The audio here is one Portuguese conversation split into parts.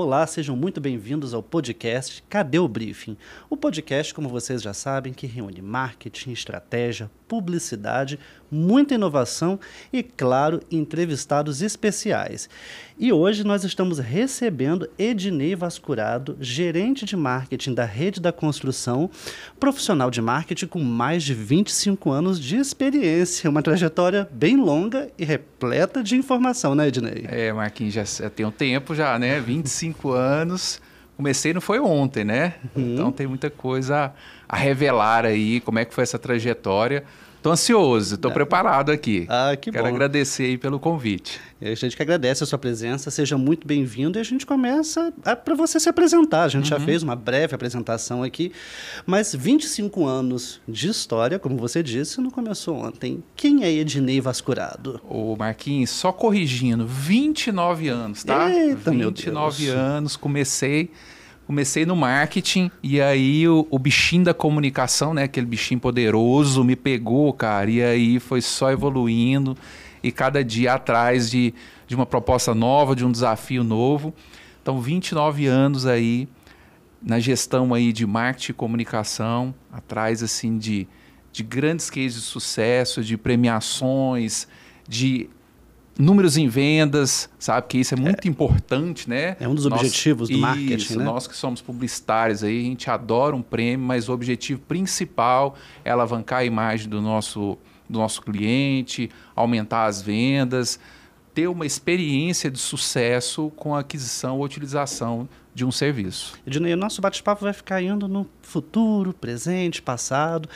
Olá, sejam muito bem-vindos ao podcast Cadê o Briefing? O podcast, como vocês já sabem, que reúne marketing, estratégia, publicidade muita inovação e, claro, entrevistados especiais. E hoje nós estamos recebendo Ednei Vascurado, gerente de marketing da Rede da Construção, profissional de marketing com mais de 25 anos de experiência, uma trajetória bem longa e repleta de informação, né, Ednei? É, Marquinhos, já, tem um tempo já, né? 25 anos comecei não foi ontem, né? Uhum. Então tem muita coisa a revelar aí, como é que foi essa trajetória. Estou ansioso, estou é. preparado aqui. Ah, que Quero bom. agradecer aí pelo convite. E a gente que agradece a sua presença, seja muito bem-vindo e a gente começa para você se apresentar. A gente uhum. já fez uma breve apresentação aqui, mas 25 anos de história, como você disse, não começou ontem. Quem é Ednei Vascurado? Ô Marquinhos, só corrigindo, 29 anos, tá? Eita, 29 meu Deus. anos, comecei comecei no marketing e aí o, o, bichinho da comunicação, né, aquele bichinho poderoso, me pegou, cara. E aí foi só evoluindo e cada dia atrás de, de uma proposta nova, de um desafio novo. Então, 29 anos aí na gestão aí de marketing e comunicação, atrás assim de, de grandes cases de sucesso, de premiações, de números em vendas, sabe? Que isso é muito é, importante, né? É um dos nós, objetivos do isso, marketing, né? Nós que somos publicitários aí, a gente adora um prêmio, mas o objetivo principal é alavancar a imagem do nosso, do nosso cliente, aumentar as vendas, ter uma experiência de sucesso com a aquisição ou utilização de um serviço. Ednei, o nosso bate-papo vai ficar indo no futuro, presente, passado.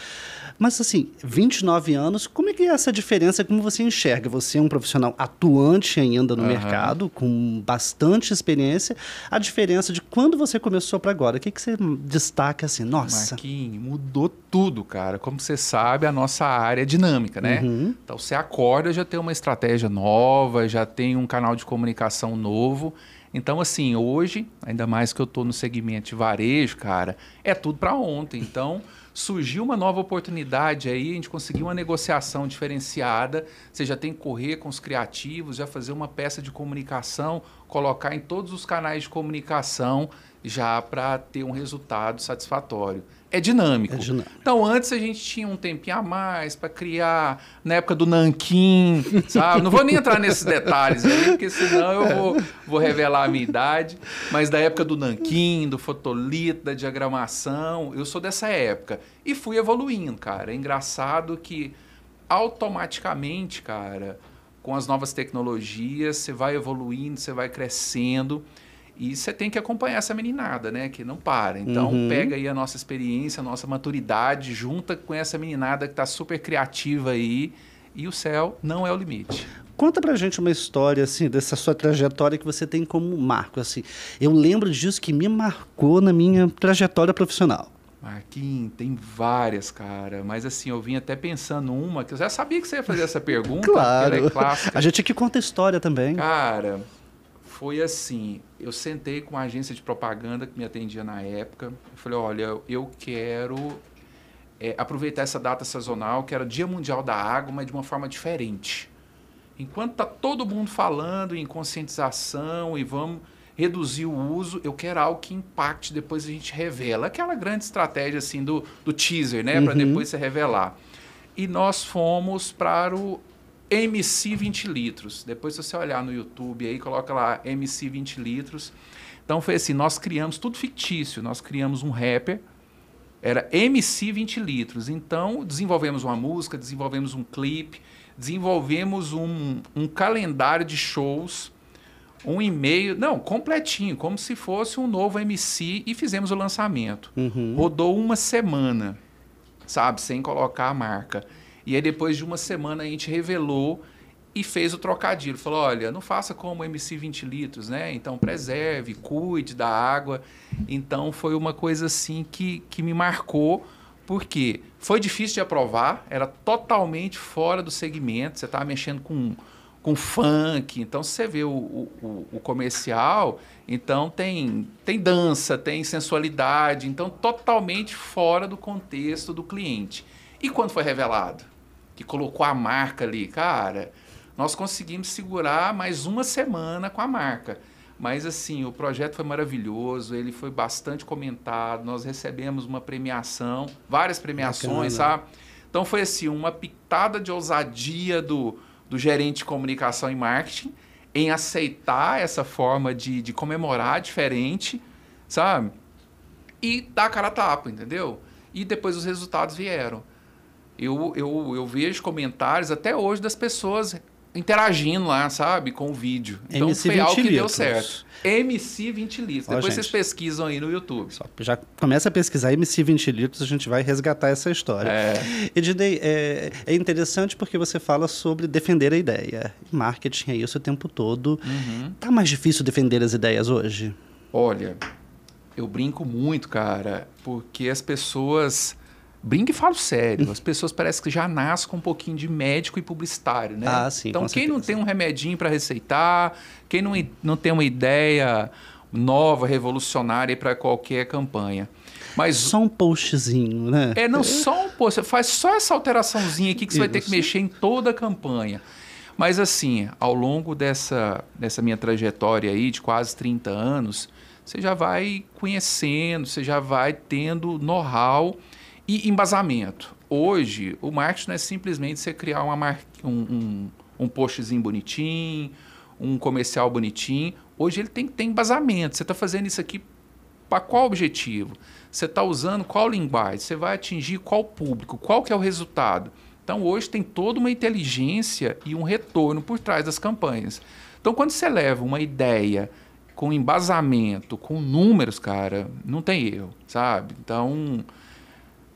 Mas, assim, 29 anos, como é que é essa diferença? Como você enxerga? Você é um profissional atuante ainda no uhum. mercado, com bastante experiência. A diferença de quando você começou para agora, o que, é que você destaca assim? Nossa. Marquinhos, mudou tudo, cara. Como você sabe, a nossa área é dinâmica, né? Uhum. Então, você acorda, já tem uma estratégia nova, já tem um canal de comunicação novo. Então, assim, hoje, ainda mais que eu estou no segmento de varejo, cara, é tudo para ontem. Então, surgiu uma nova oportunidade aí, a gente conseguiu uma negociação diferenciada. Você já tem que correr com os criativos, já fazer uma peça de comunicação, colocar em todos os canais de comunicação já para ter um resultado satisfatório. É dinâmico. é dinâmico. Então, antes a gente tinha um tempinho a mais para criar, na época do Nanquim, sabe? Não vou nem entrar nesses detalhes aí, porque senão eu vou, vou revelar a minha idade. Mas da época do Nanquim, do fotolito, da diagramação, eu sou dessa época. E fui evoluindo, cara. É engraçado que automaticamente, cara, com as novas tecnologias, você vai evoluindo, você vai crescendo. E você tem que acompanhar essa meninada, né? Que não para. Então, uhum. pega aí a nossa experiência, a nossa maturidade, junta com essa meninada que está super criativa aí. E o céu não é o limite. Conta pra gente uma história, assim, dessa sua trajetória que você tem como marco, assim. Eu lembro disso que me marcou na minha trajetória profissional. Marquinhos, ah, tem várias, cara. Mas assim, eu vim até pensando uma, que eu já sabia que você ia fazer essa pergunta. É claro. É a gente aqui conta história também. Cara, foi assim: eu sentei com uma agência de propaganda que me atendia na época. Eu falei: olha, eu quero é, aproveitar essa data sazonal, que era Dia Mundial da Água, mas de uma forma diferente. Enquanto tá todo mundo falando em conscientização e vamos reduzir o uso, eu quero algo que impacte, depois a gente revela. Aquela grande estratégia assim do, do teaser, né? Uhum. Para depois se revelar. E nós fomos para o MC 20 litros. Depois, se você olhar no YouTube aí, coloca lá MC 20 litros. Então foi assim, nós criamos tudo fictício, nós criamos um rapper, era MC 20 litros. Então desenvolvemos uma música, desenvolvemos um clipe, desenvolvemos um, um calendário de shows, um e-mail, não, completinho, como se fosse um novo MC e fizemos o lançamento. Uhum. Rodou uma semana, sabe, sem colocar a marca. E aí, depois de uma semana, a gente revelou e fez o trocadilho. Falou: olha, não faça como MC 20 litros, né? Então preserve, cuide da água. Então foi uma coisa assim que, que me marcou, porque foi difícil de aprovar, era totalmente fora do segmento, você estava mexendo com. Com funk, então você vê o, o, o comercial, então tem, tem dança, tem sensualidade, então totalmente fora do contexto do cliente. E quando foi revelado? colocou a marca ali, cara, nós conseguimos segurar mais uma semana com a marca. Mas assim, o projeto foi maravilhoso, ele foi bastante comentado, nós recebemos uma premiação, várias premiações, Bacana. sabe? Então foi assim, uma pitada de ousadia do, do gerente de comunicação e marketing em aceitar essa forma de, de comemorar diferente, sabe? E dar a cara a tapa, entendeu? E depois os resultados vieram eu, eu, eu vejo comentários até hoje das pessoas interagindo lá, sabe, com o vídeo. Então MC foi algo que litros. deu certo. MC 20 litros. Ó, Depois gente, vocês pesquisam aí no YouTube. Só, já começa a pesquisar MC 20 litros, a gente vai resgatar essa história. É. Edidei, é, é interessante porque você fala sobre defender a ideia. Marketing é isso o tempo todo. Uhum. Tá mais difícil defender as ideias hoje? Olha, eu brinco muito, cara, porque as pessoas brinque e falo sério. As pessoas parecem que já nascem com um pouquinho de médico e publicitário, né? Ah, sim, então, quem certeza. não tem um remedinho para receitar, quem não, não tem uma ideia nova, revolucionária para qualquer campanha. Mas só um postzinho, né? É, não só um post, faz só essa alteraçãozinha aqui que você Isso. vai ter que mexer em toda a campanha. Mas assim, ao longo dessa, dessa minha trajetória aí de quase 30 anos, você já vai conhecendo, você já vai tendo know-how e embasamento. Hoje, o marketing não é simplesmente você criar uma mar... um, um, um postzinho bonitinho, um comercial bonitinho. Hoje ele tem que ter embasamento. Você está fazendo isso aqui para qual objetivo? Você está usando qual linguagem? Você vai atingir qual público? Qual que é o resultado? Então hoje tem toda uma inteligência e um retorno por trás das campanhas. Então quando você leva uma ideia com embasamento, com números, cara, não tem erro, sabe? Então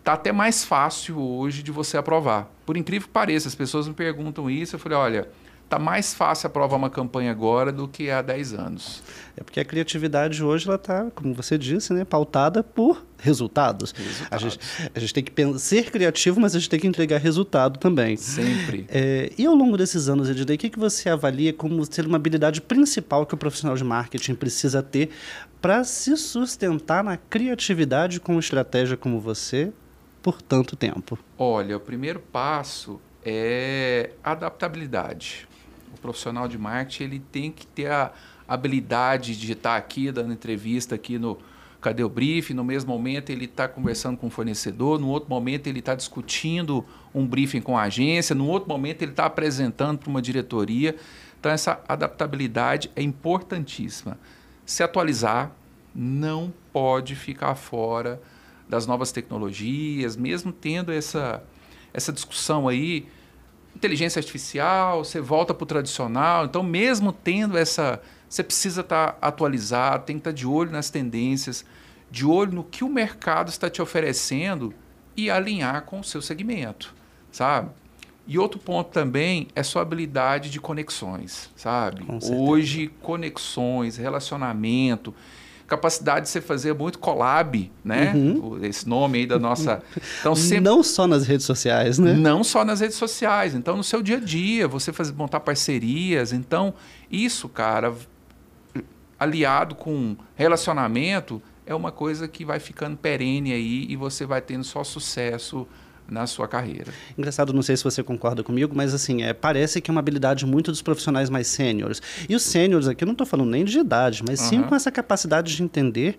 Tá até mais fácil hoje de você aprovar. Por incrível que pareça, as pessoas me perguntam isso. Eu falei, olha, tá mais fácil aprovar uma campanha agora do que há 10 anos. É porque a criatividade hoje ela tá, como você disse, né, pautada por resultados. resultados. A, gente, a gente tem que pensar, ser criativo, mas a gente tem que entregar resultado também. Sempre. É, e ao longo desses anos, Ednei, o que, que você avalia como ser uma habilidade principal que o profissional de marketing precisa ter para se sustentar na criatividade com estratégia como você por tanto tempo? Olha, o primeiro passo é adaptabilidade. O profissional de marketing ele tem que ter a habilidade de estar aqui dando entrevista aqui no Cadê o Brief? No mesmo momento ele está conversando com o fornecedor, no outro momento ele está discutindo um briefing com a agência, no outro momento ele está apresentando para uma diretoria. Então essa adaptabilidade é importantíssima. Se atualizar, não pode ficar fora das novas tecnologias, mesmo tendo essa, essa discussão aí, inteligência artificial, você volta para o tradicional. Então, mesmo tendo essa, você precisa estar tá atualizado, tem que estar tá de olho nas tendências, de olho no que o mercado está te oferecendo e alinhar com o seu segmento, sabe? E outro ponto também é sua habilidade de conexões, sabe? Hoje, conexões, relacionamento, capacidade de você fazer muito collab, né? Uhum. Esse nome aí da nossa. Então, sempre... Não só nas redes sociais, né? Não só nas redes sociais. Então, no seu dia a dia, você faz montar parcerias. Então, isso, cara, aliado com relacionamento, é uma coisa que vai ficando perene aí e você vai tendo só sucesso na sua carreira. Engraçado, não sei se você concorda comigo, mas assim, é, parece que é uma habilidade muito dos profissionais mais sêniores. E os sêniores aqui, eu não estou falando nem de idade, mas uhum. sim com essa capacidade de entender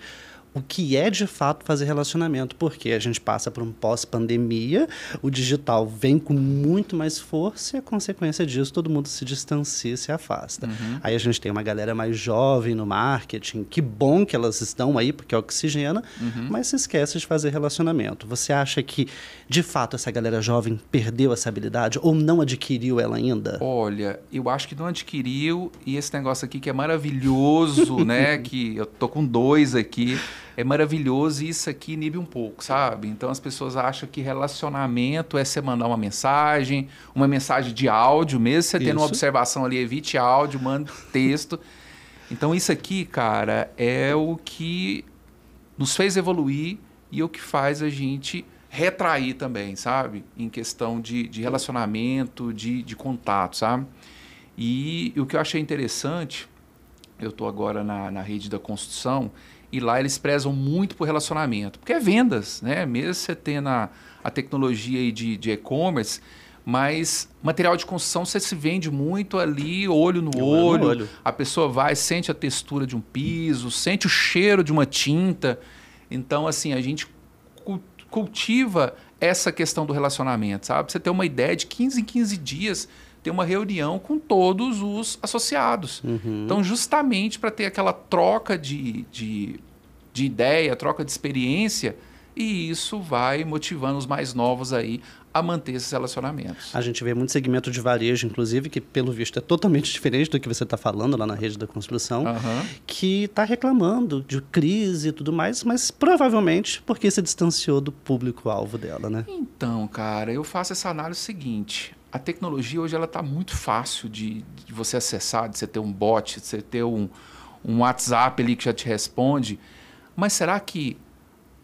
o que é de fato fazer relacionamento, porque a gente passa por um pós-pandemia, o digital vem com muito mais força e a consequência disso todo mundo se distancia, se afasta. Uhum. Aí a gente tem uma galera mais jovem no marketing, que bom que elas estão aí, porque é oxigena, uhum. mas se esquece de fazer relacionamento. Você acha que de fato essa galera jovem perdeu essa habilidade ou não adquiriu ela ainda? Olha, eu acho que não adquiriu e esse negócio aqui que é maravilhoso, né, que eu tô com dois aqui é maravilhoso e isso aqui inibe um pouco, sabe? Então as pessoas acham que relacionamento é você mandar uma mensagem, uma mensagem de áudio, mesmo você tendo isso. uma observação ali, evite áudio, manda texto. Então isso aqui, cara, é o que nos fez evoluir e é o que faz a gente retrair também, sabe? Em questão de, de relacionamento, de, de contato, sabe? E, e o que eu achei interessante, eu estou agora na, na rede da construção, e lá eles prezam muito por relacionamento, porque é vendas, né? Mesmo você tendo a, a tecnologia aí de, de e-commerce, mas material de construção você se vende muito ali, olho no, olho, olho. A pessoa vai, sente a textura de um piso, sente o cheiro de uma tinta. Então, assim, a gente cultiva essa questão do relacionamento, sabe? Você ter uma ideia de 15 em 15 dias ter uma reunião com todos os associados. Uhum. Então, justamente para ter aquela troca de, de, de ideia, troca de experiência, e isso vai motivando os mais novos aí a manter esses relacionamentos. A gente vê muito segmento de varejo, inclusive, que pelo visto é totalmente diferente do que você está falando lá na rede da construção, uhum. que está reclamando de crise e tudo mais, mas provavelmente porque se distanciou do público-alvo dela, né? Então, cara, eu faço essa análise seguinte a tecnologia hoje ela está muito fácil de, de, você acessar, de você ter um bot, de você ter um, um WhatsApp ali que já te responde. Mas será que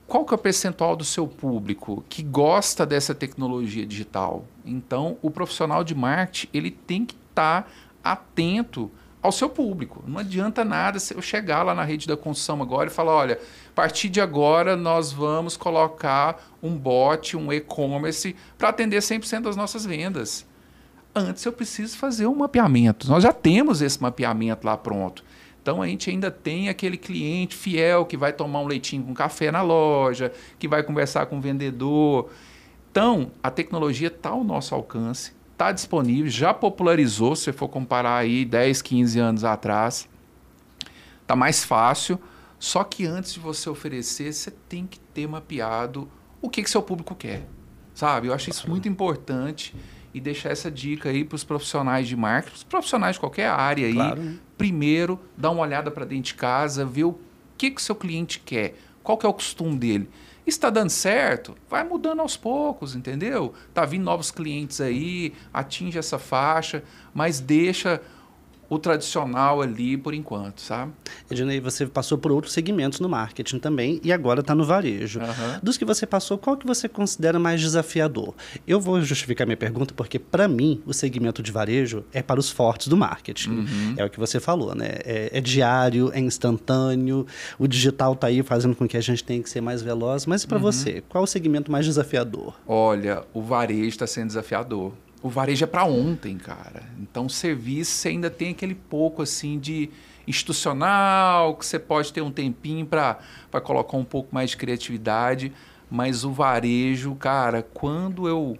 qual que é o percentual do seu público que gosta dessa tecnologia digital? Então, o profissional de marketing ele tem que estar tá atento ao seu público. Não adianta nada eu chegar lá na rede da construção agora e falar: olha, a partir de agora nós vamos colocar um bot, um e-commerce, para atender 100% das nossas vendas. Antes eu preciso fazer um mapeamento. Nós já temos esse mapeamento lá pronto. Então a gente ainda tem aquele cliente fiel que vai tomar um leitinho com café na loja, que vai conversar com o vendedor. Então a tecnologia está ao nosso alcance está disponível, já popularizou, se você for comparar aí 10, 15 anos atrás. Está mais fácil, só que antes de você oferecer, você tem que ter mapeado o que, que seu público quer, sabe? Eu acho isso muito importante e deixar essa dica aí para os profissionais de marketing, os profissionais de qualquer área aí. Claro. Primeiro, dá uma olhada para dentro de casa, ver o que, que o seu cliente quer, qual que é o costume dele. Está dando certo? Vai mudando aos poucos, entendeu? Tá vindo novos clientes aí, atinge essa faixa, mas deixa o tradicional ali por enquanto, sabe? Ednei, você passou por outros segmentos no marketing também e agora está no varejo. Uhum. Dos que você passou, qual que você considera mais desafiador? Eu vou justificar minha pergunta porque, para mim, o segmento de varejo é para os fortes do marketing. Uhum. É o que você falou, né? É, é diário, é instantâneo, o digital está aí fazendo com que a gente tenha que ser mais veloz. Mas para uhum. você, qual o segmento mais desafiador? Olha, o varejo está sendo desafiador o varejo é para ontem, cara. Então, serviço você ainda tem aquele pouco assim de institucional, que você pode ter um tempinho para colocar um pouco mais de criatividade, mas o varejo, cara, quando eu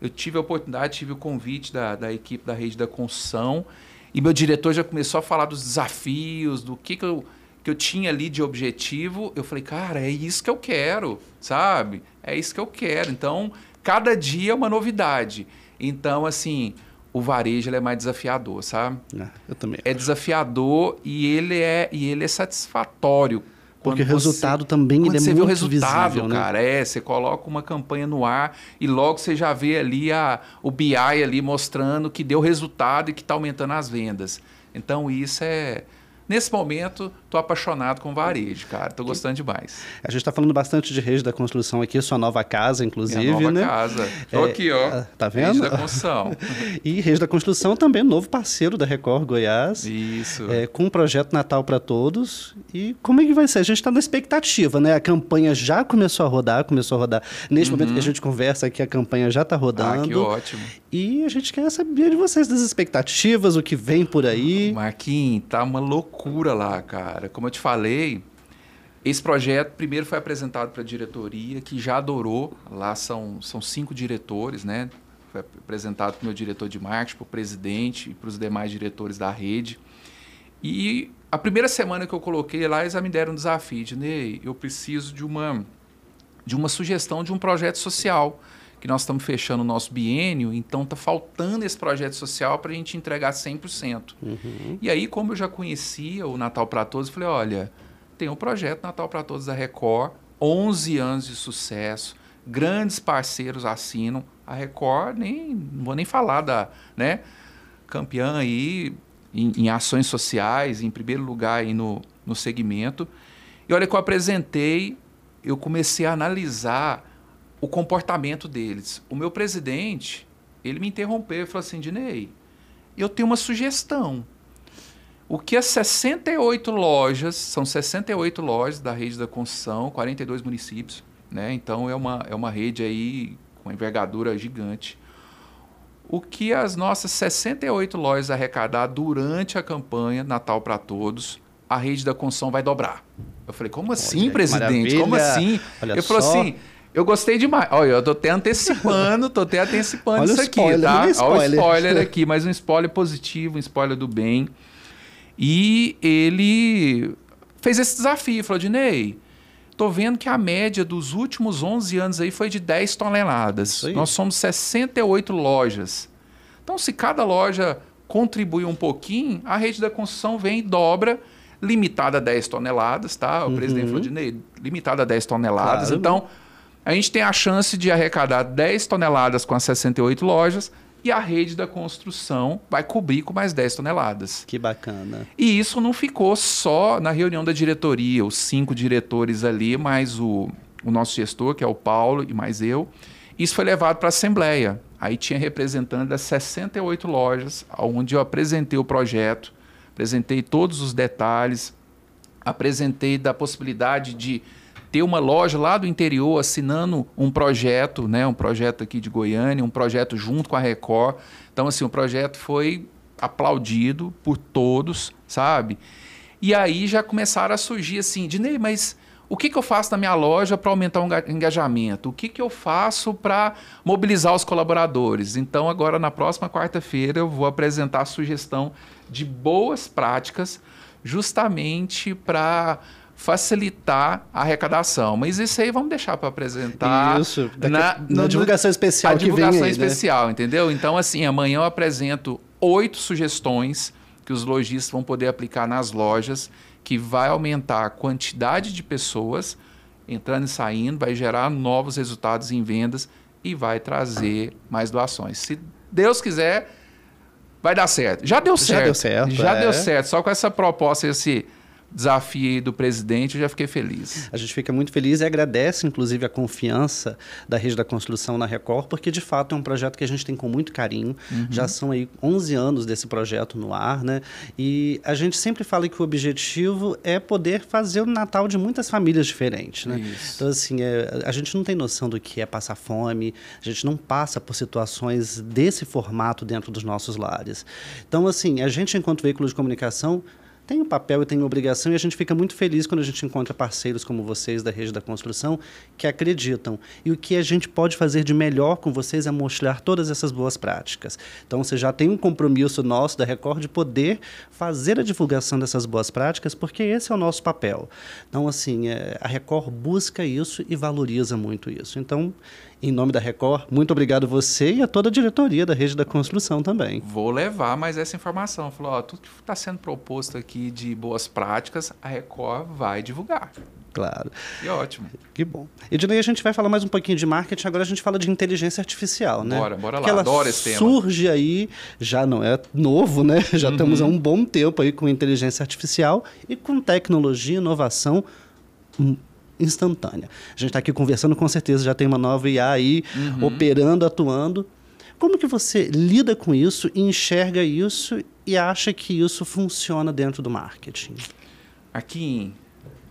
eu tive a oportunidade, tive o convite da, da equipe da rede da construção e meu diretor já começou a falar dos desafios, do que, que, eu, que eu tinha ali de objetivo. Eu falei, cara, é isso que eu quero, sabe? É isso que eu quero. Então, cada dia é uma novidade. Então, assim, o varejo é mais desafiador, sabe? É, eu também. É acho. desafiador e ele é, e ele é satisfatório. Porque o resultado você, também ele é você muito vê o resultado, visível, né? cara, é, você coloca uma campanha no ar e logo você já vê ali a, o BI ali mostrando que deu resultado e que está aumentando as vendas. Então isso é, Nesse momento, tô apaixonado com varejo, cara. Tô gostando demais. A gente está falando bastante de rede da construção aqui, sua nova casa, inclusive. Minha é nova né? casa. Tô é, aqui, ó. Ah, tá vendo? Rede da construção. e rede da construção também, novo parceiro da Record Goiás. Isso. É, com um projeto Natal para todos. E como é que vai ser? A gente está na expectativa, né? A campanha já começou a rodar, começou a rodar. Neste uhum. momento que a gente conversa aqui, a campanha já está rodando. Ah, que ótimo. E a gente quer saber de vocês, das expectativas, o que vem por aí. Marquinhos, tá uma loucura loucura lá, cara. Como eu te falei, esse projeto primeiro foi apresentado para a diretoria, que já adorou. Lá são, são cinco diretores, né? Foi apresentado para o meu diretor de marketing, para o presidente e para os demais diretores da rede. E a primeira semana que eu coloquei lá, eles me deram um desafio de Ney, eu preciso de uma, de uma sugestão de um projeto social que nós estamos fechando o nosso biênio, então está faltando esse projeto social para a gente entregar 100%. Uhum. E aí, como eu já conhecia o Natal para Todos, eu falei, olha, tem o um projeto Natal para Todos da Record, 11 anos de sucesso, grandes parceiros assinam, a Record nem, não vou nem falar da, né, campeã aí em, em ações sociais, em primeiro lugar aí no, no segmento. E olha que eu apresentei, eu comecei a analisar o comportamento deles. O meu presidente, ele me interrompeu e falou assim: Dinei, eu tenho uma sugestão. O que as 68 lojas, são 68 lojas da rede da construção, 42 municípios, né? Então é uma, é uma rede aí com envergadura gigante. O que as nossas 68 lojas arrecadar durante a campanha Natal para Todos, a rede da construção vai dobrar. Eu falei, como assim, assim, Olha, presidente? Como assim? Olha eu só. falei assim, eu gostei demais. Olha, eu tô até antecipando, tô até antecipando Olha isso spoiler, aqui, tá? Olha o spoiler aqui, mas um spoiler positivo, um spoiler do bem. E ele fez esse desafio, falou, Dinei, tô vendo que a média dos últimos 11 anos aí foi de 10 toneladas. Nós somos 68 lojas. Então, se cada loja contribui um pouquinho, a rede da construção vem e dobra, limitada a 10 toneladas, tá? O uhum. presidente falou, uhum. Dinei, limitada a 10 toneladas. Claro. Então a gente tem a chance de arrecadar 10 toneladas com as 68 lojas e a rede da construção vai cobrir com mais 10 toneladas. Que bacana. E isso não ficou só na reunião da diretoria, os cinco diretores ali, mais o, o nosso gestor, que é o Paulo, e mais eu. Isso foi levado para a Assembleia. Aí tinha representante das 68 lojas, onde eu apresentei o projeto, apresentei todos os detalhes, apresentei da possibilidade de ter uma loja lá do interior assinando um projeto, né, um projeto aqui de Goiânia, um projeto junto com a Record. Então, assim, o projeto foi aplaudido por todos, sabe? E aí já começaram a surgir assim, Dinei, mas o que, que eu faço na minha loja para aumentar o engajamento? O que, que eu faço para mobilizar os colaboradores? Então, agora na próxima quarta-feira, eu vou apresentar a sugestão de boas práticas justamente para facilitar a arrecadação. Mas isso aí vamos deixar para apresentar isso, na, na, na, divulgação especial. A divulgação que vem né? especial, né? entendeu? Então, assim, amanhã eu apresento oito sugestões que os lojistas vão poder aplicar nas lojas, que vai aumentar a quantidade de pessoas entrando e saindo, vai gerar novos resultados em vendas e vai trazer mais doações. Se Deus quiser, vai dar certo. Já deu certo. Já deu certo. Já é. deu certo. Só com essa proposta, esse. Assim, Desafio do presidente, eu já fiquei feliz. A gente fica muito feliz e agradece, inclusive, a confiança da Rede da Construção na Record, porque, de fato, é um projeto que a gente tem com muito carinho. Uhum. Já são aí 11 anos desse projeto no ar, né? E a gente sempre fala que o objetivo é poder fazer o Natal de muitas famílias diferentes, né? Isso. Então, assim, é, a gente não tem noção do que é passar fome, a gente não passa por situações desse formato dentro dos nossos lares. Então, assim, a gente, enquanto veículo de comunicação, tem o um papel e tem uma obrigação, e a gente fica muito feliz quando a gente encontra parceiros como vocês da Rede da Construção que acreditam. E o que a gente pode fazer de melhor com vocês é mostrar todas essas boas práticas. Então, você já tem um compromisso nosso da Record de poder fazer a divulgação dessas boas práticas, porque esse é o nosso papel. Então, assim, é, a Record busca isso e valoriza muito isso. Então, em nome da Record, muito obrigado você e a toda a diretoria da Rede da Construção também. Vou levar mais essa informação. Falou, ó, tudo que está sendo proposto aqui de boas práticas, a Record vai divulgar. Claro. E ótimo. Que bom. Ednei, a gente vai falar mais um pouquinho de marketing, agora a gente fala de inteligência artificial, né? Bora, bora Porque lá, ela adoro esse surge tema. surge aí, já não é novo, né? Já uhum. estamos há uhum. um bom tempo aí com inteligência artificial e com tecnologia, inovação hum, instantânea. A gente está aqui conversando, com certeza já tem uma nova IA aí uhum. operando, atuando. Como que você lida com isso, enxerga isso e acha que isso funciona dentro do marketing? Aqui,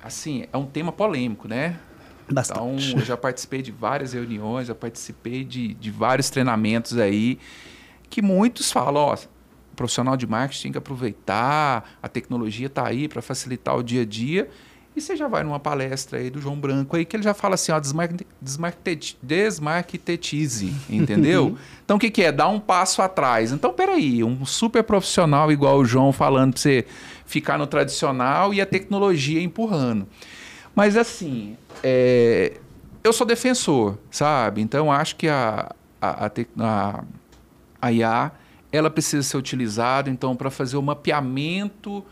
assim, é um tema polêmico, né? Bastante. Então, eu já participei de várias reuniões, já participei de, de vários treinamentos aí, que muitos falam, ó, profissional de marketing tem que aproveitar, a tecnologia está aí para facilitar o dia a dia, e você já vai numa palestra aí do João Branco aí, que ele já fala assim, ó, desmarquete, desmarquetetize, uhum. entendeu? então o que, que é? Dá um passo atrás. Então, peraí, um super profissional igual o João falando pra você ficar no tradicional e a tecnologia empurrando. Mas assim, é, eu sou defensor, sabe? Então acho que a, a, a, a, a IA ela precisa ser utilizada então para fazer o mapeamento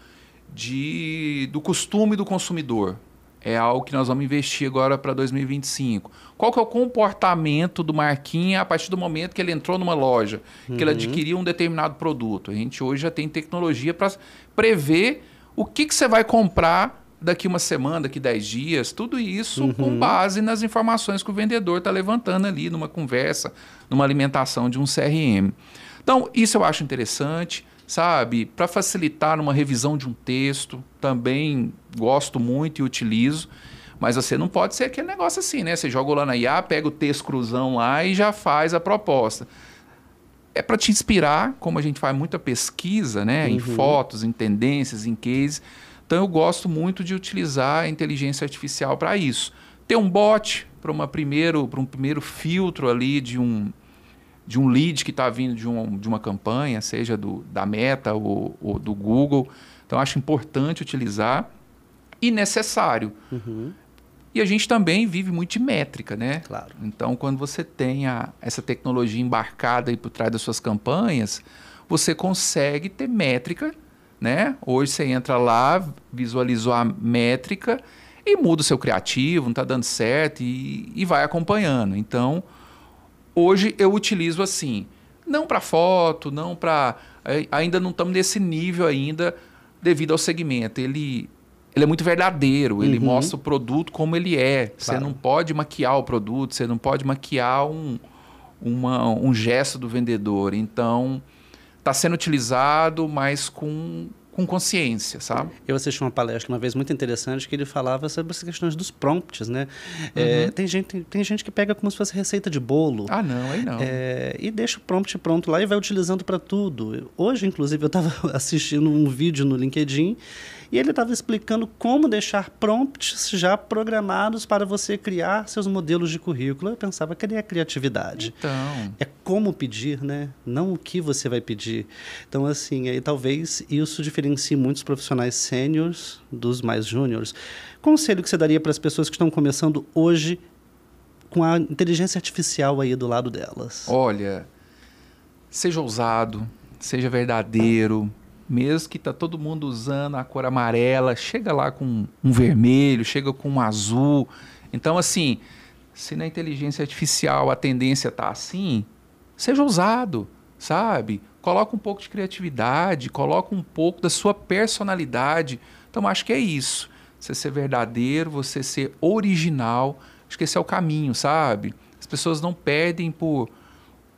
de, do costume do consumidor. É algo que nós vamos investir agora para 2025. Qual que é o comportamento do Marquinha a partir do momento que ele entrou numa loja, uhum. que ele uhum. adquiriu um determinado produto? A gente hoje já tem tecnologia para prever o que, que você vai comprar daqui uma semana, daqui 10 dias, tudo isso uhum. com base nas informações que o vendedor está levantando ali numa conversa, numa alimentação de um CRM. Então, isso eu acho interessante sabe? Para facilitar uma revisão de um texto, também gosto muito e utilizo. Mas você assim, não pode ser aquele negócio assim, né? Você joga lá na IA, pega o texto cruzão lá e já faz a proposta. É para te inspirar, como a gente faz muita pesquisa, né? Uhum. Em fotos, em tendências, em cases. Então eu gosto muito de utilizar a inteligência artificial para isso. Ter um bot para um primeiro filtro ali de um, de um lead que está vindo de, um, de uma campanha, seja do, da Meta ou, ou do Google. Então, acho importante utilizar e necessário. Uhum. E a gente também vive muito de métrica, né? Claro. Então, quando você tem a, essa tecnologia embarcada aí por trás das suas campanhas, você consegue ter métrica, né? Hoje você entra lá, visualizou a métrica e muda o seu criativo, não está dando certo e, e vai acompanhando. Então, hoje eu utilizo assim. Não para foto, não para. É, ainda não estamos nesse nível ainda devido ao segmento. Ele, ele é muito verdadeiro, ele uhum. mostra o produto como ele é. Claro. Você não pode maquiar o produto, você não pode maquiar um, uma, um gesto do vendedor. Então, está sendo utilizado, mas com com consciência, sabe? Eu assisti uma palestra uma vez muito interessante que ele falava sobre as questões dos prompts, né? É, uhum. É, tem, gente, tem, tem, gente que pega como se fosse receita de bolo. Ah, não, aí não. É, e deixa o prompt pronto lá e vai utilizando para tudo. Hoje, inclusive, eu estava assistindo um vídeo no LinkedIn e ele estava explicando como deixar prompts já programados para você criar seus modelos de currículo. Eu pensava, que era é criatividade? Então... É como pedir, né? Não o que você vai pedir. Então, assim, aí talvez isso diferencie muitos profissionais sêniores dos mais júniores. Conselho que você daria para as pessoas que estão começando hoje com a inteligência artificial aí do lado delas? Olha, seja ousado, seja verdadeiro, mesmo que tá todo mundo usando a cor amarela, chega lá com um vermelho, chega com um azul. Então, assim, se na inteligência artificial a tendência tá assim, seja ousado, sabe? Coloca um pouco de criatividade, coloca um pouco da sua personalidade. Então, acho que é isso. Você ser verdadeiro, você ser original. Acho que esse é o caminho, sabe? As pessoas não perdem por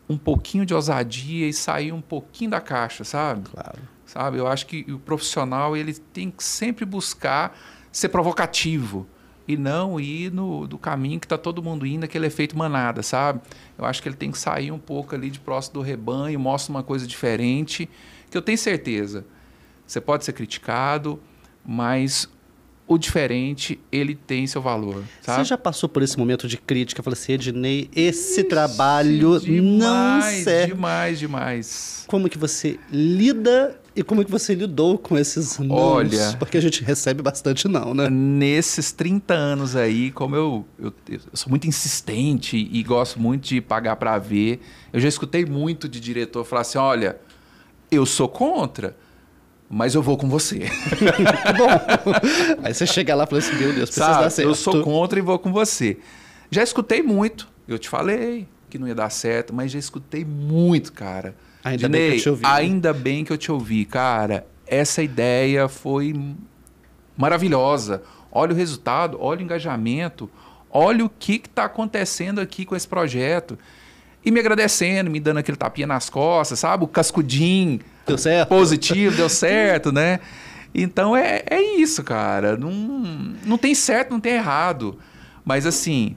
um pouquinho de ousadia e sair um pouquinho da caixa, sabe? Claro sabe? Eu acho que o profissional ele tem que sempre buscar ser provocativo e não ir no do caminho que está todo mundo indo, aquele efeito manada, sabe? Eu acho que ele tem que sair um pouco ali de próximo do rebanho, mostra uma coisa diferente, que eu tenho certeza. Você pode ser criticado, mas o diferente, ele tem seu valor. Sabe? Você já passou por esse momento de crítica? Falei assim, Ednei, esse Ixi, trabalho demais, não serve. Demais, demais. Como que você lida e como que você lidou com esses não? Olha, porque a gente recebe bastante não, né? Nesses 30 anos aí, como eu, eu, eu sou muito insistente e gosto muito de pagar para ver, eu já escutei muito de diretor falar assim, olha, eu sou contra, mas eu vou com você. Bom, aí você chega lá e fala assim, meu Deus, precisa dar certo. Eu sou contra e vou com você. Já escutei muito, eu te falei que não ia dar certo, mas já escutei muito, cara. Ainda Dinei, bem que eu te ouvi. Né? Ainda bem que eu te ouvi, cara. Essa ideia foi maravilhosa. Olha o resultado, olha o engajamento, olha o que está acontecendo aqui com esse projeto. E me agradecendo, me dando aquele tapinha nas costas, sabe? O cascudinho. Deu certo. Positivo, deu certo, né? Então é, é isso, cara. Não, não tem certo, não tem errado. Mas assim,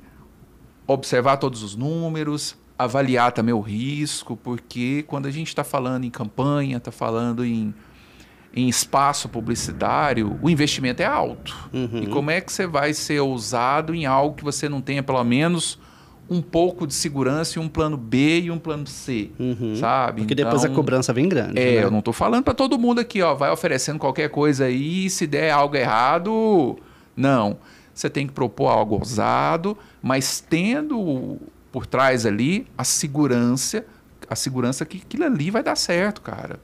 observar todos os números, avaliar também o risco, porque quando a gente está falando em campanha, está falando em, em espaço publicitário, o investimento é alto. Uhum. E como é que você vai ser ousado em algo que você não tenha pelo menos um pouco de segurança e um plano B e um plano C, uhum. sabe? Porque então, depois a então, cobrança vem grande. É, né? eu não estou falando para todo mundo aqui, ó, vai oferecendo qualquer coisa aí, se der algo errado, não. Você tem que propor algo ousado, mas tendo por trás ali a segurança, a segurança que aquilo ali vai dar certo, cara.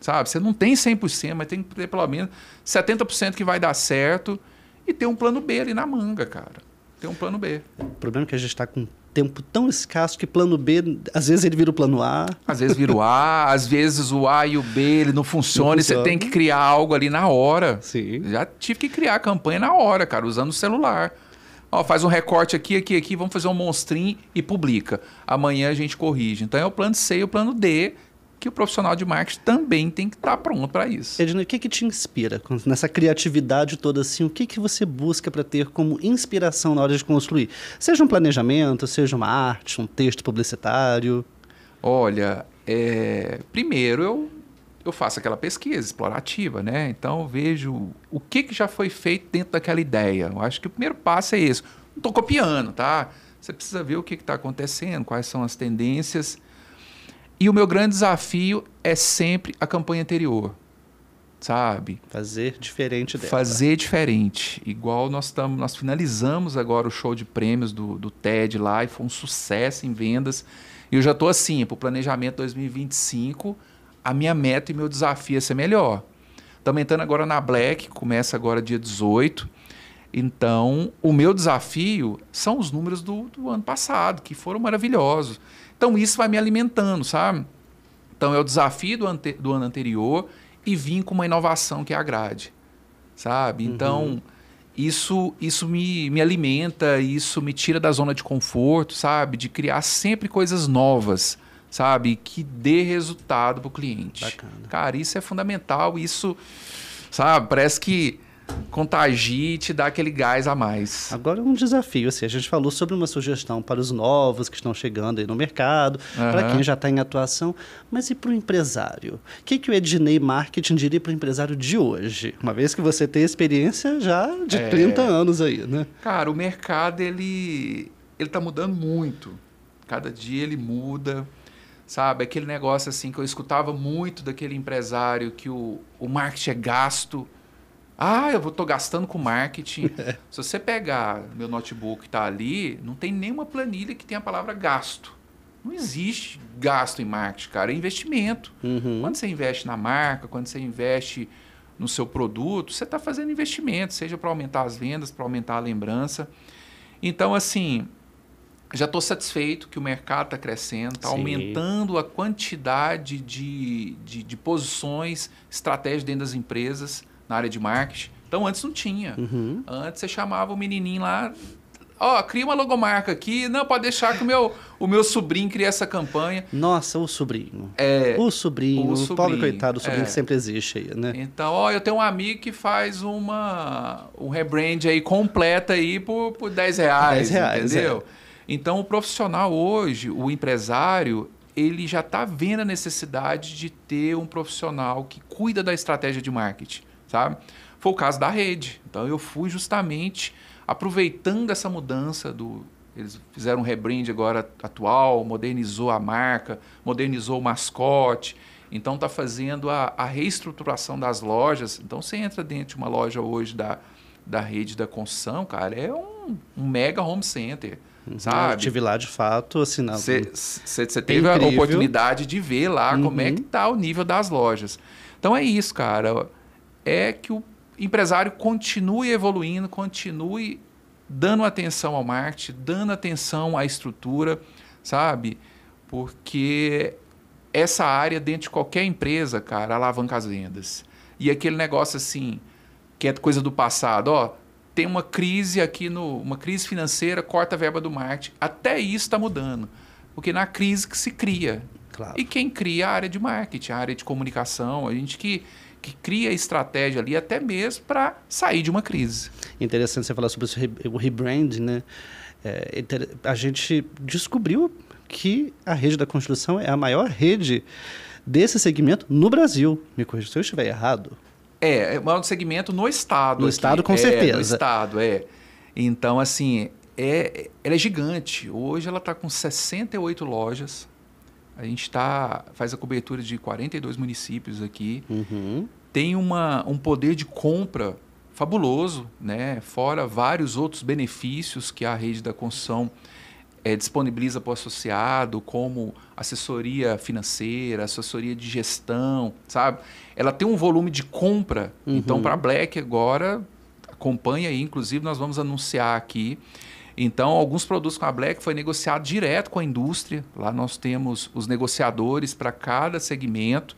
Sabe? Você não tem 100%, mas tem que ter pelo menos 70% que vai dar certo e ter um plano B ali na manga, cara. Tem um plano B. O problema é que a gente está com tempo tão escasso que plano B, às vezes ele vira o plano A. Às vezes vira o A, às vezes o A e o B ele não funcionam funciona. e você tem que criar algo ali na hora. Sim. Já tive que criar a campanha na hora, cara, usando o celular. Ó, faz um recorte aqui, aqui, aqui, vamos fazer um monstrinho e publica. Amanhã a gente corrige. Então é o plano C e o plano D que o profissional de marketing também tem que estar tá pronto para isso. Edna, o que, que te inspira nessa criatividade toda assim? O que, que você busca para ter como inspiração na hora de construir? Seja um planejamento, seja uma arte, um texto publicitário? Olha, é... primeiro eu, eu faço aquela pesquisa explorativa, né? Então eu vejo o que, que já foi feito dentro daquela ideia. Eu acho que o primeiro passo é esse. Não estou copiando, tá? Você precisa ver o que está acontecendo, quais são as tendências e o meu grande desafio é sempre a campanha anterior, sabe? Fazer diferente dela. Fazer diferente. Igual nós, nós finalizamos agora o show de prêmios do, do TED lá e foi um sucesso em vendas. E eu já estou assim, para o planejamento 2025, a minha meta e meu desafio é ser melhor. Estamos entrando agora na Black, começa agora dia 18. Então, o meu desafio são os números do, do ano passado, que foram maravilhosos. Então isso vai me alimentando, sabe? Então é o desafio do, ante do ano anterior e vim com uma inovação que agrade, sabe? Então uhum. isso isso me, me alimenta, isso me tira da zona de conforto, sabe? De criar sempre coisas novas, sabe? Que dê resultado para o cliente. Bacana. Cara, isso é fundamental, isso, sabe? Parece que contagia e te dá aquele gás a mais. Agora é um desafio, assim, a gente falou sobre uma sugestão para os novos que estão chegando aí no mercado, uhum. para quem já está em atuação, mas e para o empresário? O que, que o Ednei Marketing diria para o empresário de hoje? Uma vez que você tem experiência já de é... 30 anos aí, né? Cara, o mercado, ele ele está mudando muito. Cada dia ele muda, sabe? Aquele negócio assim que eu escutava muito daquele empresário que o, o marketing é gasto, ah, eu estou gastando com marketing. É. Se você pegar meu notebook que está ali, não tem nenhuma planilha que tenha a palavra gasto. Não existe gasto em marketing, cara. É investimento. Uhum. Quando você investe na marca, quando você investe no seu produto, você está fazendo investimento, seja para aumentar as vendas, para aumentar a lembrança. Então, assim, já estou satisfeito que o mercado está crescendo, está aumentando a quantidade de, de, de posições, estratégias dentro das empresas na área de marketing. Então antes não tinha. Uhum. Antes você chamava o menininho lá, ó, oh, cria uma logomarca aqui. Não, pode deixar que o meu, o meu sobrinho crie essa campanha. Nossa, o sobrinho. É. O sobrinho, o, sobrinho, o pobre coitado, o sobrinho é. que sempre existe aí, né? Então, ó, oh, eu tenho um amigo que faz uma um rebrand aí completa aí por, por 10 reais, 10 reais é. entendeu? É. Então, o profissional hoje, o empresário, ele já está vendo a necessidade de ter um profissional que cuida da estratégia de marketing sabe? Foi o caso da rede. Então eu fui justamente aproveitando essa mudança do eles fizeram um rebrand agora atual, modernizou a marca, modernizou o mascote. Então está fazendo a, a, reestruturação das lojas. Então você entra dentro de uma loja hoje da, da rede da construção, cara, é um, um mega home center. Uhum. Sabe? Eu estive lá de fato, assim, Você é teve a oportunidade de ver lá uhum. como é uhum. que está o nível das lojas. Então é isso, cara é que o empresário continue evoluindo, continue dando atenção ao marketing, dando atenção à estrutura, sabe? Porque essa área dentro de qualquer empresa, cara, alavanca as vendas. E aquele negócio assim, que é coisa do passado, ó, tem uma crise aqui no, uma crise financeira, corta a verba do marketing. Até isso está mudando. Porque na crise que se cria. Claro. E quem cria é a área de marketing, a área de comunicação, a gente que que cria estratégia ali até mesmo para sair de uma crise. Interessante você falar sobre o rebrand, né? É, a gente descobriu que a rede da construção é a maior rede desse segmento no Brasil. Me corrija se eu estiver errado. É, é o maior segmento no Estado. No aqui. Estado, com é, certeza. No Estado, é. Então, assim, é, ela é gigante. Hoje ela está com 68 lojas a gente tá, faz a cobertura de 42 municípios aqui. Uhum. Tem uma, um poder de compra fabuloso, né? fora vários outros benefícios que a rede da construção é, disponibiliza para o associado, como assessoria financeira, assessoria de gestão, sabe? Ela tem um volume de compra. Então, uhum. Então, para a Black agora, acompanha aí. Inclusive, nós vamos anunciar aqui então, alguns produtos com a Black foi negociado direto com a indústria. Lá nós temos os negociadores para cada segmento.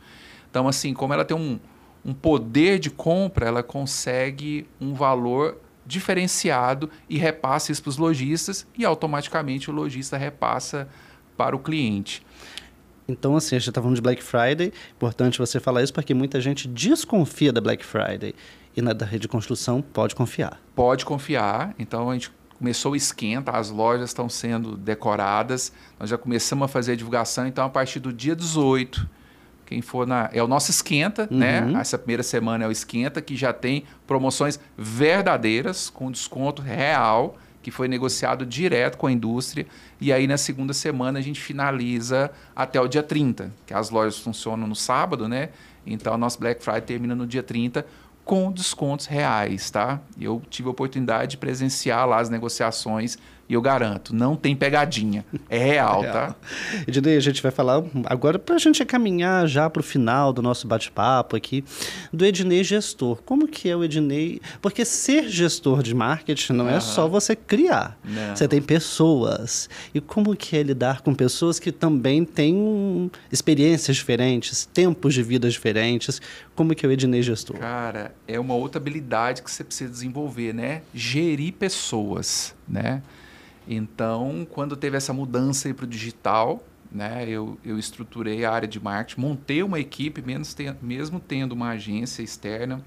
Então, assim, como ela tem um, um poder de compra, ela consegue um valor diferenciado e repassa isso para os lojistas e automaticamente o lojista repassa para o cliente. Então, assim, a gente está falando de Black Friday, importante você falar isso porque muita gente desconfia da Black Friday e na da rede de construção pode confiar. Pode confiar, então a gente começou o esquenta, as lojas estão sendo decoradas, nós já começamos a fazer a divulgação, então a partir do dia 18, quem for na. É o nosso esquenta, uhum. né? Essa primeira semana é o esquenta, que já tem promoções verdadeiras, com desconto real, que foi negociado direto com a indústria. E aí na segunda semana a gente finaliza até o dia 30, que as lojas funcionam no sábado, né? Então, nosso Black Friday termina no dia 30 com descontos reais, tá? Eu tive a oportunidade de presenciar lá as negociações e eu garanto, não tem pegadinha. É real, é tá? real. tá? Ednei, a gente vai falar agora para a gente caminhar já para o final do nosso bate-papo aqui, do Ednei gestor. Como que é o Ednei? Porque ser gestor de marketing não é só você criar. Não. Você tem pessoas. E como que é lidar com pessoas que também têm experiências diferentes, tempos de vida diferentes? Como que é o Ednei gestor? Cara, é uma outra habilidade que você precisa desenvolver, né? Gerir pessoas, né? Então, quando teve essa mudança para o digital, né, eu, eu estruturei a área de marketing, montei uma equipe, menos te, mesmo tendo uma agência externa.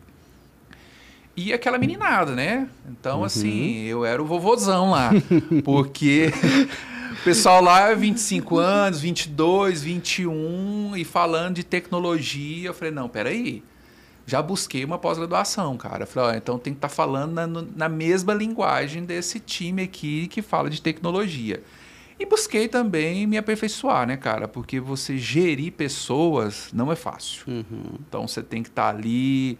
E aquela meninada, né? Então, uhum. assim, eu era o vovozão lá, porque o pessoal lá, é 25 anos, 22, 21, e falando de tecnologia, eu falei, não, peraí, aí já busquei uma pós-graduação, cara. Falei, ó, então tem que estar tá falando na, na mesma linguagem desse time aqui que fala de tecnologia. E busquei também me aperfeiçoar, né, cara? Porque você gerir pessoas não é fácil. Uhum. Então você tem que estar tá ali,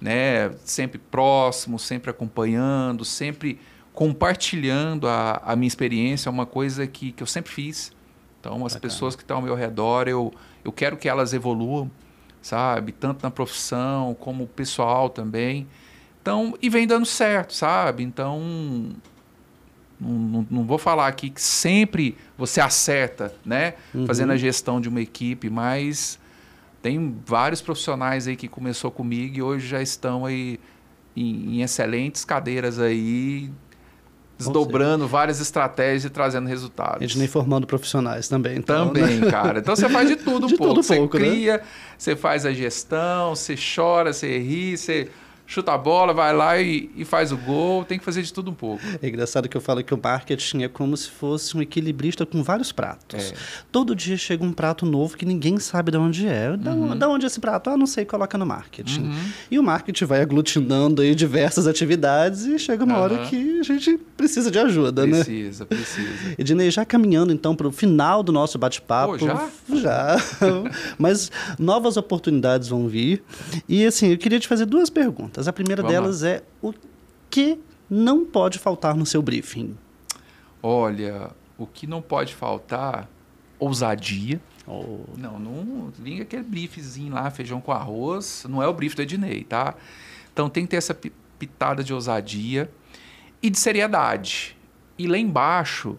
né, sempre próximo, sempre acompanhando, sempre compartilhando a, a minha experiência. É uma coisa que, que eu sempre fiz. Então, as Bacana. pessoas que estão ao meu redor, eu, eu quero que elas evoluam, sabe? Tanto na profissão como pessoal também. Então, e vem dando certo, sabe? Então, não, não, não vou falar aqui que sempre você acerta, né? Uhum. Fazendo a gestão de uma equipe, mas tem vários profissionais aí que começou comigo e hoje já estão aí em, em excelentes cadeiras aí desdobrando várias estratégias e trazendo resultados. A gente nem formando profissionais também. Então, também, né? cara. Então você faz de tudo de um pouco. Tudo você pouco, né? cria, né? você faz a gestão, você chora, você ri, você chuta a bola, vai lá e, e, faz o gol, tem que fazer de tudo um pouco. É engraçado que eu falo que o marketing é como se fosse um equilibrista com vários pratos. É. Todo dia chega um prato novo que ninguém sabe de onde é. Da, uhum. da onde é esse prato? Ah, não sei, coloca no marketing. Uhum. E o marketing vai aglutinando aí diversas atividades e chega uma uhum. hora que a gente precisa de ajuda, precisa, né? Precisa, precisa. Ednei, já caminhando então para o final do nosso bate-papo. já? Já. Mas novas oportunidades vão vir. E assim, eu queria te fazer duas perguntas perguntas. A primeira Vamos delas lá. é o que não pode faltar no seu briefing? Olha, o que não pode faltar, ousadia. Oh. Não, não liga aquele briefzinho lá, feijão com arroz. Não é o brief do Ednei, tá? Então tem que ter essa pitada de ousadia e de seriedade. E lá embaixo,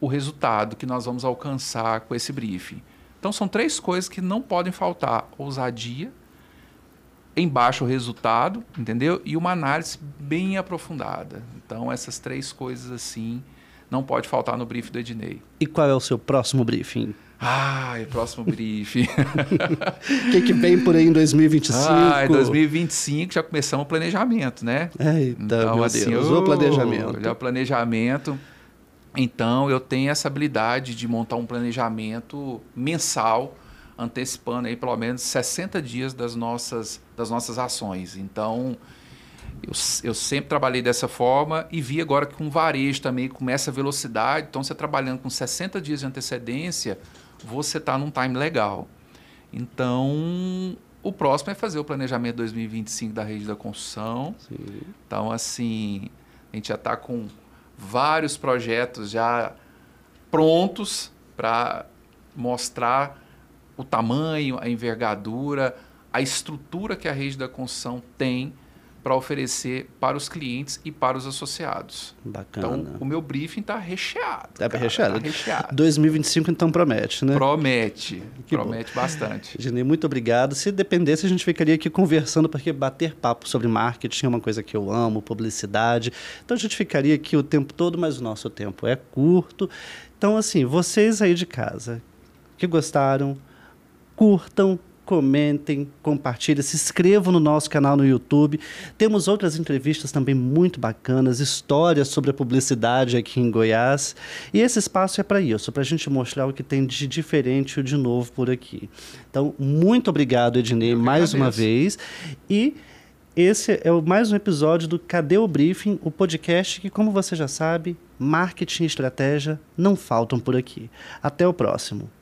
o resultado que nós vamos alcançar com esse briefing. Então são três coisas que não podem faltar: ousadia, em baixo resultado, entendeu? E uma análise bem aprofundada. Então, essas três coisas assim não pode faltar no briefing do Ednei. E qual é o seu próximo briefing? Ah, é próximo briefing. O que, que vem por aí em 2025? Ah, em 2025 já começamos o planejamento, né? Eita, então, meu assim, Deus, o planejamento. Já o planejamento. Então, eu tenho essa habilidade de montar um planejamento mensal antecipando aí pelo menos 60 dias das nossas, das nossas ações. Então, eu, eu sempre trabalhei dessa forma e vi agora que com um varejo também começa a velocidade. Então, você trabalhando com 60 dias de antecedência, você está num time legal. Então, o próximo é fazer o planejamento 2025 da rede da construção. Sim. Então, assim, a gente já está com vários projetos já prontos para mostrar o tamanho, a envergadura, a estrutura que a rede da construção tem para oferecer para os clientes e para os associados. Bacana. Então, o meu briefing está recheado. Está recheado. Tá recheado. 2025, então, promete, né? Promete. Que promete bom. bastante. Genê, muito obrigado. Se dependesse, a gente ficaria aqui conversando, porque bater papo sobre marketing é uma coisa que eu amo, publicidade. Então, a gente ficaria aqui o tempo todo, mas o nosso tempo é curto. Então, assim, vocês aí de casa que gostaram, curtam, comentem, compartilhem, se inscrevam no nosso canal no YouTube. Temos outras entrevistas também muito bacanas, histórias sobre a publicidade aqui em Goiás. E esse espaço é para isso, para a gente mostrar o que tem de diferente e de novo por aqui. Então, muito obrigado, Ednei, mais uma vez. E esse é mais um episódio do Cadê o Briefing, o podcast que, como você já sabe, marketing e estratégia não faltam por aqui. Até o próximo.